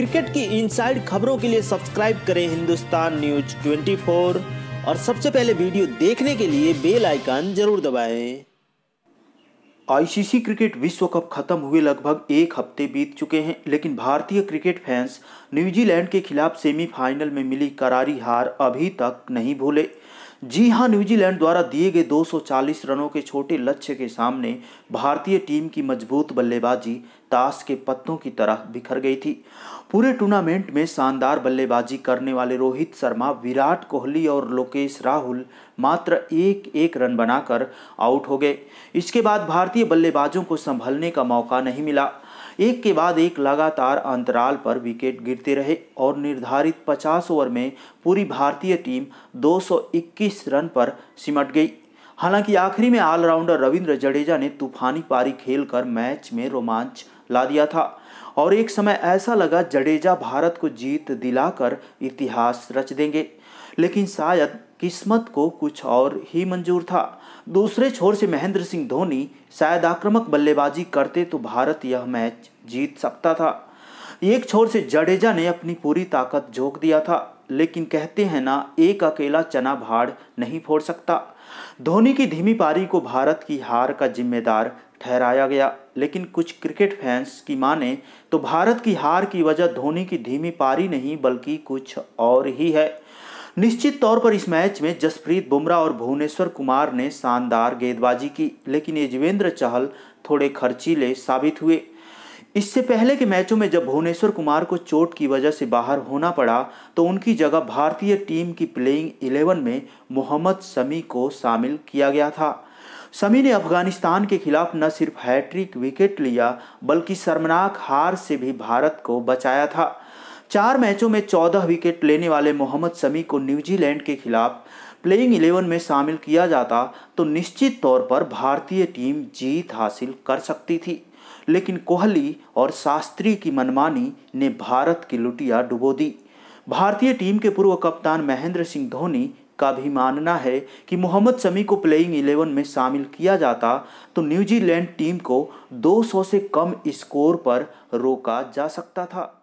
Cricket की inside खबरों के लिए सब्सक्राइब करें हिंदुस्तान न्यूज 24 और सबसे पहले वीडियो देखने के लिए बेल आइकन जरूर दबाएं। आईसीसी क्रिकेट विश्व कप खत्म हुए लगभग एक हफ्ते बीत चुके हैं लेकिन भारतीय क्रिकेट फैंस न्यूजीलैंड के खिलाफ सेमीफाइनल में मिली करारी हार अभी तक नहीं भूले जी हां न्यूजीलैंड द्वारा दिए गए 240 रनों के छोटे लक्ष्य के सामने भारतीय टीम की मजबूत बल्लेबाजी ताश के पत्तों की तरह बिखर गई थी पूरे टूर्नामेंट में शानदार बल्लेबाजी करने वाले रोहित शर्मा विराट कोहली और लोकेश राहुल मात्र एक एक रन बनाकर आउट हो गए इसके बाद भारतीय बल्लेबाजों को संभलने का मौका नहीं मिला एक के बाद एक लगातार अंतराल पर विकेट गिरते रहे और निर्धारित 50 ओवर में पूरी भारतीय टीम 221 रन पर सिमट गई हालांकि आखिरी में ऑलराउंडर रविंद्र जडेजा ने तूफानी पारी खेलकर मैच में रोमांच ला दिया था और एक समय ऐसा लगा जडेजा भारत को जीत दिलाकर इतिहास रच देंगे लेकिन शायद किस्मत को कुछ और ही मंजूर था दूसरे छोर से महेंद्र सिंह धोनी शायद आक्रामक बल्लेबाजी करते तो भारत यह मैच जीत सकता था एक छोर से जडेजा ने अपनी पूरी ताकत झोंक दिया था लेकिन कहते हैं ना एक अकेला चना भाड़ नहीं फोड़ सकता धोनी की धीमी पारी को भारत की हार का जिम्मेदार ठहराया गया लेकिन कुछ क्रिकेट फैंस की माने तो भारत की हार की वजह धोनी की धीमी पारी नहीं बल्कि कुछ और ही है निश्चित तौर पर इस मैच में जसप्रीत बुमराह और भुवनेश्वर कुमार ने शानदार गेंदबाजी की लेकिन यजवेंद्र चहल थोड़े खर्चीले साबित हुए इससे पहले के मैचों में जब भुवनेश्वर कुमार को चोट की वजह से बाहर होना पड़ा तो उनकी जगह भारतीय टीम की प्लेइंग इलेवन में मोहम्मद शमी को शामिल किया गया था शमी ने अफगानिस्तान के खिलाफ न सिर्फ हैट्रिक विकेट लिया बल्कि शर्मनाक हार से भी भारत को बचाया था चार मैचों में चौदह विकेट लेने वाले मोहम्मद शमी को न्यूजीलैंड के खिलाफ प्लेइंग इलेवन में शामिल किया जाता तो निश्चित तौर पर भारतीय टीम जीत हासिल कर सकती थी लेकिन कोहली और शास्त्री की मनमानी ने भारत की लुटिया डुबो दी भारतीय टीम के पूर्व कप्तान महेंद्र सिंह धोनी का भी मानना है कि मोहम्मद शमी को प्लेइंग इलेवन में शामिल किया जाता तो न्यूजीलैंड टीम को 200 से कम स्कोर पर रोका जा सकता था